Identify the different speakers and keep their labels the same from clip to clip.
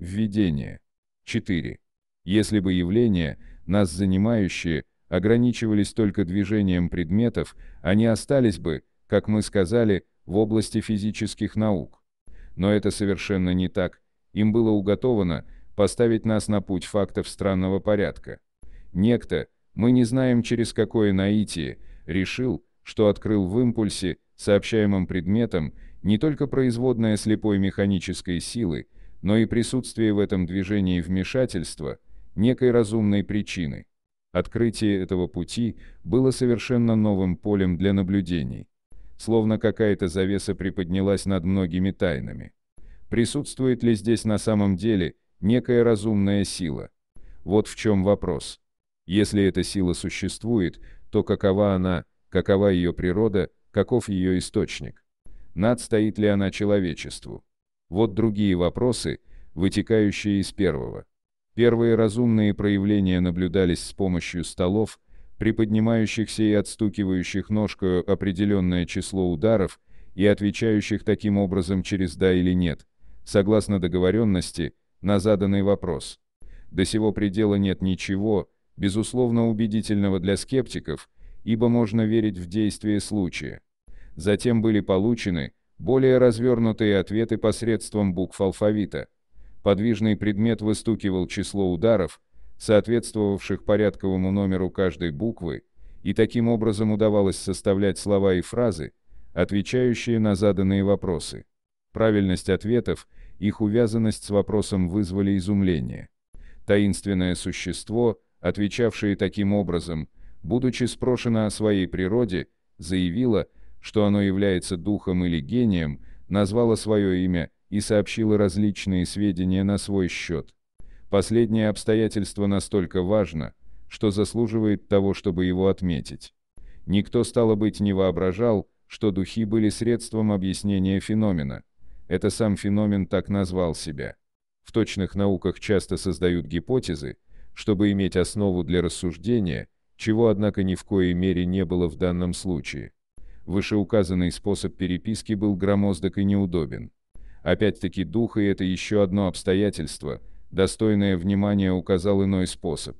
Speaker 1: Введение. 4. Если бы явления, нас занимающие, ограничивались только движением предметов, они остались бы, как мы сказали, в области физических наук. Но это совершенно не так, им было уготовано поставить нас на путь фактов странного порядка. Некто, мы не знаем через какое наитие, решил, что открыл в импульсе, сообщаемом предметом, не только производное слепой механической силы, но и присутствие в этом движении вмешательства некой разумной причины. Открытие этого пути было совершенно новым полем для наблюдений. Словно какая-то завеса приподнялась над многими тайнами. Присутствует ли здесь на самом деле некая разумная сила? Вот в чем вопрос. Если эта сила существует, то какова она, какова ее природа, каков ее источник? Над стоит ли она человечеству? Вот другие вопросы, вытекающие из первого. Первые разумные проявления наблюдались с помощью столов, приподнимающихся и отстукивающих ножкою определенное число ударов и отвечающих таким образом через «да» или «нет», согласно договоренности, на заданный вопрос. До сего предела нет ничего, безусловно убедительного для скептиков, ибо можно верить в действие случая. Затем были получены более развернутые ответы посредством букв алфавита. Подвижный предмет выстукивал число ударов, соответствовавших порядковому номеру каждой буквы, и таким образом удавалось составлять слова и фразы, отвечающие на заданные вопросы. Правильность ответов, их увязанность с вопросом вызвали изумление. Таинственное существо, отвечавшее таким образом, будучи спрошено о своей природе, заявило – что оно является духом или гением, назвало свое имя и сообщило различные сведения на свой счет. Последнее обстоятельство настолько важно, что заслуживает того, чтобы его отметить. Никто, стало быть, не воображал, что духи были средством объяснения феномена. Это сам феномен так назвал себя. В точных науках часто создают гипотезы, чтобы иметь основу для рассуждения, чего, однако, ни в коей мере не было в данном случае. Вышеуказанный способ переписки был громоздок и неудобен. Опять-таки дух и это еще одно обстоятельство, достойное внимания указал иной способ.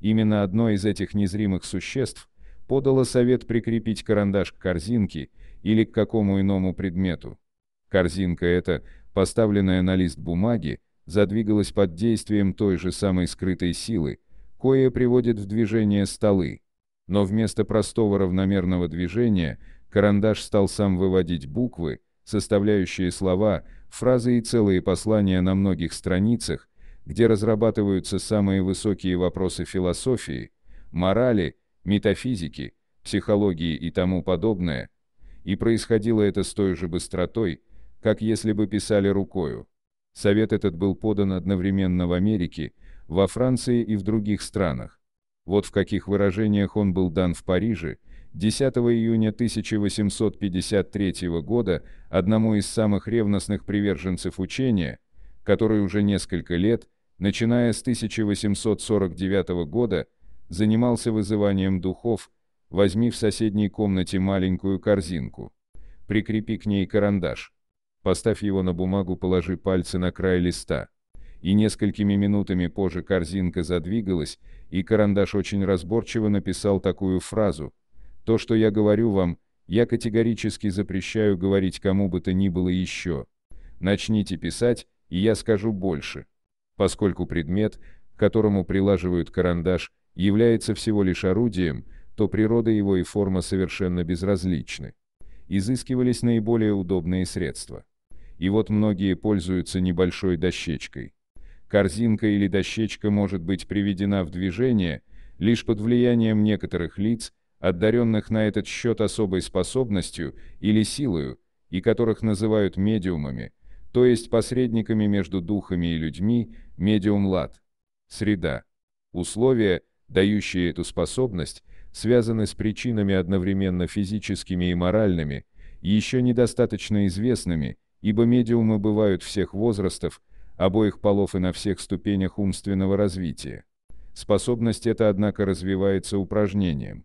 Speaker 1: Именно одно из этих незримых существ подало совет прикрепить карандаш к корзинке или к какому иному предмету. Корзинка эта, поставленная на лист бумаги, задвигалась под действием той же самой скрытой силы, кое приводит в движение столы но вместо простого равномерного движения карандаш стал сам выводить буквы, составляющие слова, фразы и целые послания на многих страницах, где разрабатываются самые высокие вопросы философии, морали, метафизики, психологии и тому подобное, и происходило это с той же быстротой, как если бы писали рукою. Совет этот был подан одновременно в Америке, во Франции и в других странах. Вот в каких выражениях он был дан в Париже, 10 июня 1853 года одному из самых ревностных приверженцев учения, который уже несколько лет, начиная с 1849 года, занимался вызыванием духов, возьми в соседней комнате маленькую корзинку. Прикрепи к ней карандаш. Поставь его на бумагу, положи пальцы на край листа и несколькими минутами позже корзинка задвигалась, и карандаш очень разборчиво написал такую фразу «То, что я говорю вам, я категорически запрещаю говорить кому бы то ни было еще. Начните писать, и я скажу больше». Поскольку предмет, к которому прилаживают карандаш, является всего лишь орудием, то природа его и форма совершенно безразличны. Изыскивались наиболее удобные средства. И вот многие пользуются небольшой дощечкой. Корзинка или дощечка может быть приведена в движение лишь под влиянием некоторых лиц, одаренных на этот счет особой способностью или силою, и которых называют медиумами, то есть посредниками между духами и людьми, медиум-лад. Среда. Условия, дающие эту способность, связаны с причинами одновременно физическими и моральными, еще недостаточно известными, ибо медиумы бывают всех возрастов, обоих полов и на всех ступенях умственного развития. Способность эта, однако, развивается упражнением.